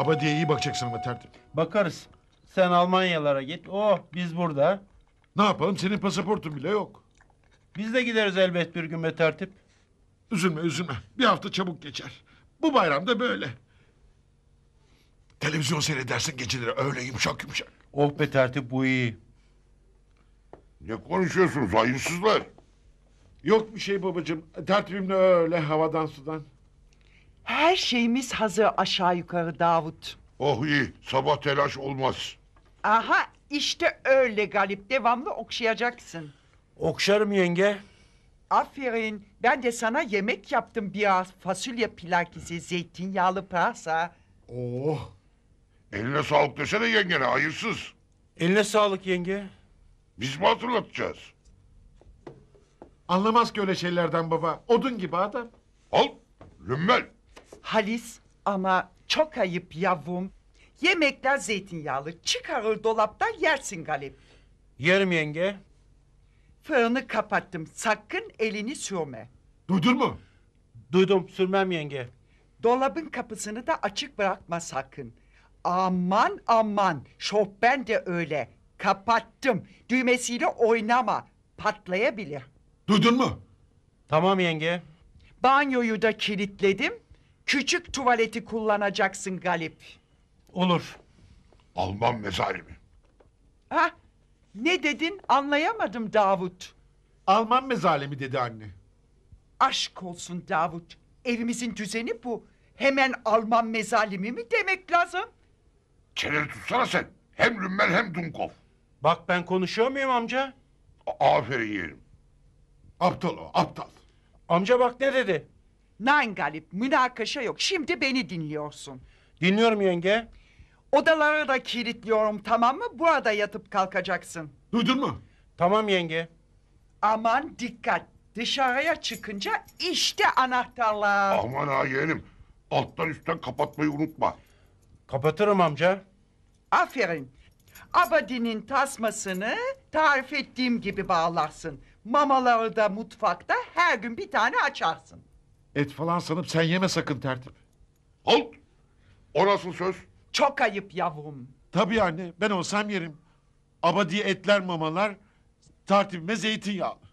Abadi'ye iyi bakacaksın ama tertip. Bakarız. Sen Almanyalara git. Oh biz burada. Ne yapalım senin pasaportun bile yok. Biz de gideriz elbet bir gün be tertip. Üzülme üzülme. Bir hafta çabuk geçer. Bu bayramda böyle. Televizyon seyredersin geceleri öyle yumuşak yumuşak. Oh be tertip bu iyi. Ne konuşuyorsunuz hayırsızlar? Yok bir şey babacığım. Tertibimle öyle havadan sudan. Her şeyimiz hazır aşağı yukarı Davut. Oh iyi, sabah telaş olmaz. Aha işte öyle Galip, devamlı okşayacaksın. Okşarım yenge. Aferin, ben de sana yemek yaptım biraz. Fasulye pilakisi, zeytinyağlı pırasa. Oh. Eline sağlık desene yengene, hayırsız. Eline sağlık yenge. Biz mi hatırlatacağız? Anlamaz ki öyle şeylerden baba. Odun gibi adam. Al, lümmel. Halis ama çok ayıp yavrum. Yemekler zeytinyağlı. Çıkarır dolaptan yersin galip. Yerim yenge. Fırını kapattım. Sakın elini sürme. Duydun mu? Duydum sürmem yenge. Dolabın kapısını da açık bırakma sakın. Aman aman. Şof ben de öyle. Kapattım. Düğmesiyle oynama. Patlayabilir. Duydun mu? Tamam yenge. Banyoyu da kilitledim. Küçük tuvaleti kullanacaksın Galip. Olur. Almam mezarimi. Ha? Ne dedin anlayamadım Davut. Alman mezalemi dedi anne. Aşk olsun Davut. Evimizin düzeni bu. Hemen Alman mezalimi mi demek lazım? Çeneni tutsana sen. Hem Rümmel hem Dunkov. Bak ben konuşuyor muyum amca? A- aferin yeğenim. Aptal o aptal. Amca bak ne dedi? Nangalip, münakaşa yok. Şimdi beni dinliyorsun. Dinliyorum yenge. Odaları da kilitliyorum tamam mı? Burada yatıp kalkacaksın. Duydun mu? Tamam yenge. Aman dikkat. Dışarıya çıkınca işte anahtarlar. Aman ha yeğenim. Alttan üstten kapatmayı unutma. Kapatırım amca. Aferin. Abadinin tasmasını tarif ettiğim gibi bağlarsın. Mamaları da mutfakta her gün bir tane açarsın. Et falan sanıp sen yeme sakın tertip. Halt! O nasıl söz? Çok ayıp yavrum. Tabii anne ben olsam yerim. Abadi etler mamalar tertibime zeytinyağı.